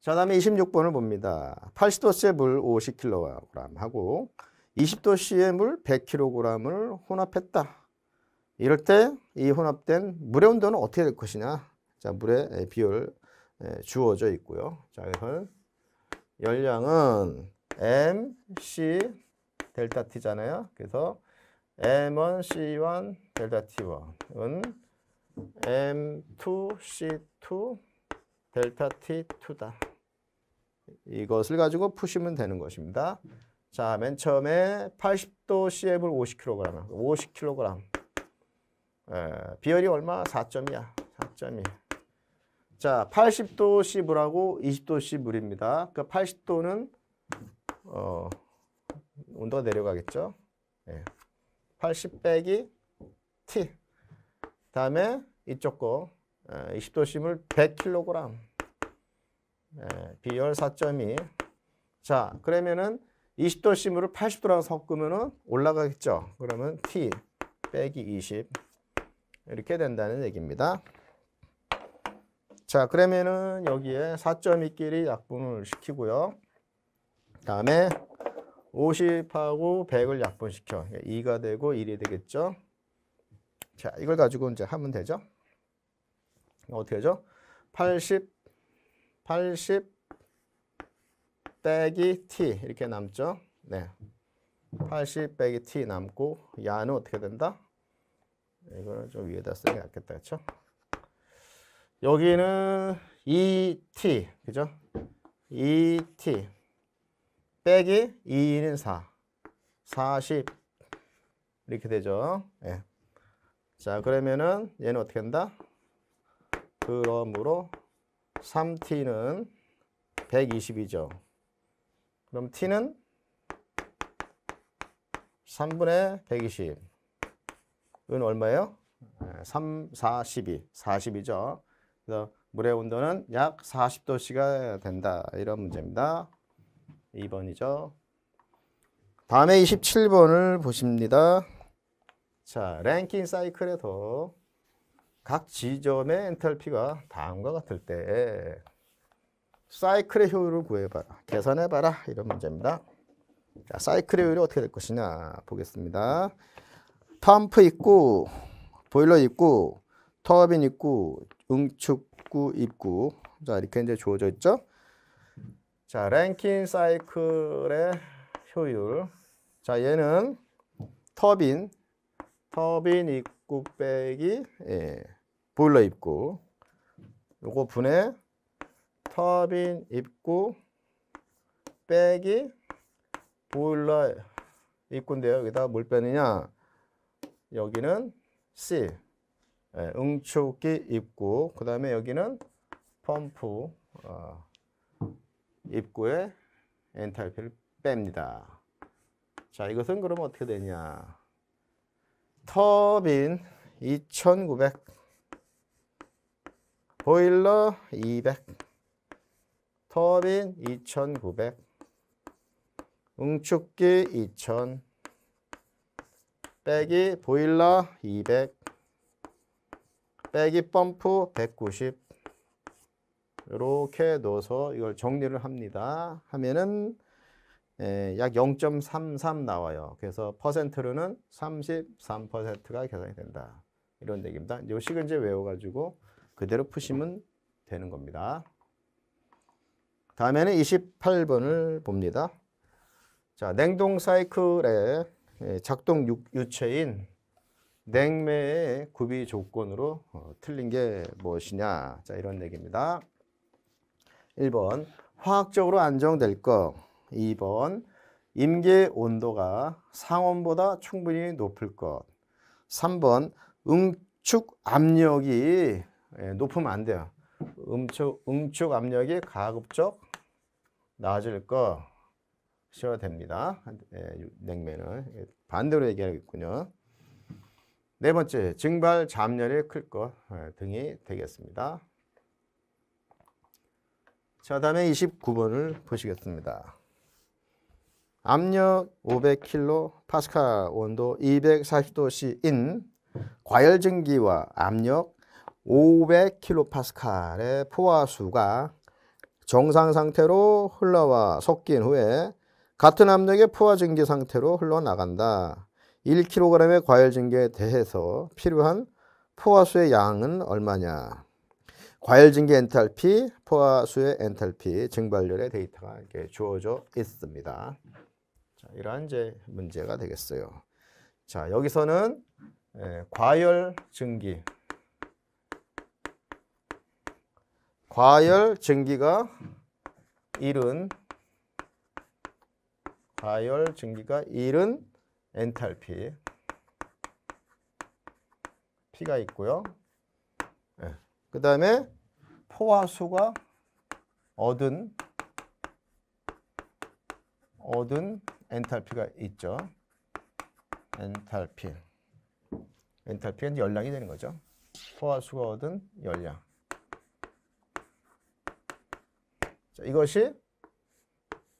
자 다음에 26번을 봅니다. 80도씨의 물 50kg하고 20도씨의 물 100kg을 혼합했다. 이럴 때 이 혼합된 물의 온도는 어떻게 될 것이냐. 자 물의 비율 주어져 있고요. 자 그래서 열량은 MC 델타 T잖아요. 그래서 M1C1 델타 T1은 M2C2 델타 T2다. 이것을 가지고 푸시면 되는 것입니다. 자, 맨 처음에 80도 CF을 50kg, 50kg. 에, 비열이 얼마? 4점이야. 4점이. 자, 80도 C 물하고 20도 C 물입니다. 그 그러니까 80도는 어, 온도가 내려가겠죠. 예. 80 빼기 T. 다음에 이쪽 거 20도 C물 100kg. 예, 비열 4.2. 자, 그러면은 20도 심으로 80도랑 섞으면은 올라가겠죠. 그러면 T 빼기 20 이렇게 된다는 얘기입니다. 자, 그러면은 여기에 4.2끼리 약분을 시키고요. 다음에 50하고 100을 약분시켜. 2가 되고 1이 되겠죠. 자, 이걸 가지고 이제 하면 되죠. 어떻게 하죠? 80 80 빼기 t 이렇게 남죠. 네. 80 빼기 t 남고 야는 어떻게 된다? 이거는 좀 위에다 쓰는 게 낫겠다. 그렇죠? 여기는 2t e 그죠? 2t e 빼기 2는 4 40 이렇게 되죠. 네. 자 그러면은 얘는 어떻게 한다? 그러므로 3t는 120이죠. 그럼 t는 3분의 120. 은 얼마예요? 3, 4, 12. 40이죠. 그래서 물의 온도는 약 40도씨가 된다. 이런 문제입니다. 2번이죠. 다음에 27번을 보십니다. 자, 랭킹 사이클에도 각 지점의 엔탈피가 다음과 같을 때 사이클의 효율을 구해봐라. 계산해봐라. 이런 문제입니다. 자, 사이클의 효율이 어떻게 될 것이냐 보겠습니다. 펌프 입구, 보일러 입구, 터빈 입구, 응축구 입구 자 이렇게 이제 주어져 있죠. 자 랭킨 사이클의 효율 자 얘는 터빈 터빈 입구 빼기 예. 보일러 입구 요거 분해 터빈 입구 빼기 보일러 입구인데요. 여기다 뭘 빼느냐? 여기는 C 예, 응축기 입구 그 다음에 여기는 펌프 어, 입구에 엔탈피를 뺍니다. 자 이것은 그럼 어떻게 되냐? 터빈 2900 보일러 200 터빈 2900 응축기 2000 빼기 보일러 200 빼기 펌프 190 이렇게 넣어서 이걸 정리를 합니다. 하면은 예, 약0.33 나와요. 그래서 퍼센트로는 33%가 계산이 된다. 이런 얘기입니다. 요식을 이제 외워가지고 그대로 푸시면 되는 겁니다. 다음에는 28번을 봅니다. 자, 냉동 사이클의 예, 작동 유체인 냉매의 구비 조건으로 어, 틀린 게 무엇이냐. 자, 이런 얘기입니다. 1번 화학적으로 안정될 것 2번 임계 온도가 상온보다 충분히 높을 것 3번 응축 압력이 예, 높으면 안 돼요. 음축, 응축 압력이 가급적 낮을 것이어야 됩니다. 예, 냉매는. 예, 반대로 얘기하겠군요. 네 번째, 증발 잠열이 클것 예, 등이 되겠습니다. 자, 다음에 29번을 보시겠습니다. 압력 500kPa, 온도 240도씨인 과열 증기와 압력 500kPa의 포화수가 정상 상태로 흘러와 섞인 후에 같은 압력의 포화 증기 상태로 흘러나간다. 1kg의 과열 증기에 대해서 필요한 포화수의 양은 얼마냐? 과열 증기 엔탈피, 포화수의 엔탈피, 증발열의 데이터가 이렇게 주어져 있습니다. 자, 이러한 이제 문제가 되겠어요. 자, 여기서는 예, 과열 증기 과열 증기가 잃은 과열 증기가 잃은 엔탈피 P가 있고요. 네. 예. 그 다음에 포화수가 얻은 얻은 엔탈피가 있죠. 엔탈피. 엔탈피는 열량이 되는 거죠. 포화수가 얻은 열량. 이것이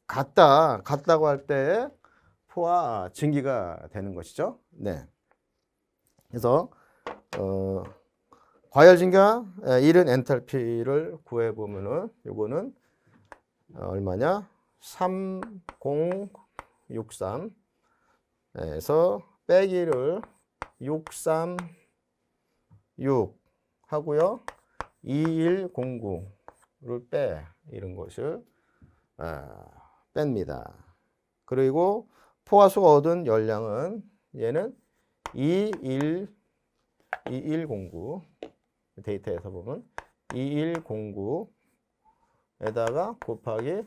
같다, 같다고 할 때 포화 증기가 되는 것이죠. 네. 그래서 어, 과열 증가 잃은 엔탈피를 구해 보면은 요거는 어, 얼마냐? 3063에서 빼기를 636 하고요. 2109 룰빼 이런 것을 어, 뺍니다. 그리고 포화수가 얻은 열량은 얘는 21 2109 데이터에서 보면 2109에다가 곱하기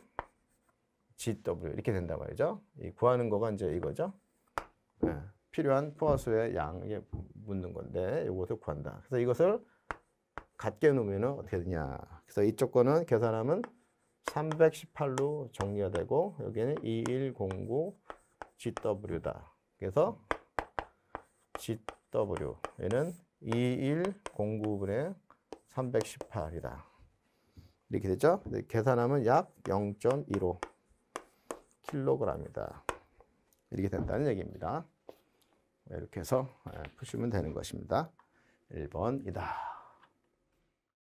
GW 이렇게 된다 말이죠. 이 구하는 거가 이제 이거죠. 네. 필요한 포화수의 양에 묻는 건데 이것을 구한다. 그래서 이것을 갖게 놓으면 어떻게 되냐. 그래서 이쪽 거는 계산하면 318로 정리가 되고 여기는 2109 GW다. 그래서 GW 얘는 2109분의 318이다. 이렇게 되죠? 네, 계산하면 약0.15 킬로그램이다. 이렇게 된다는 얘기입니다. 이렇게 해서 예, 푸시면 되는 것입니다. 1번이다.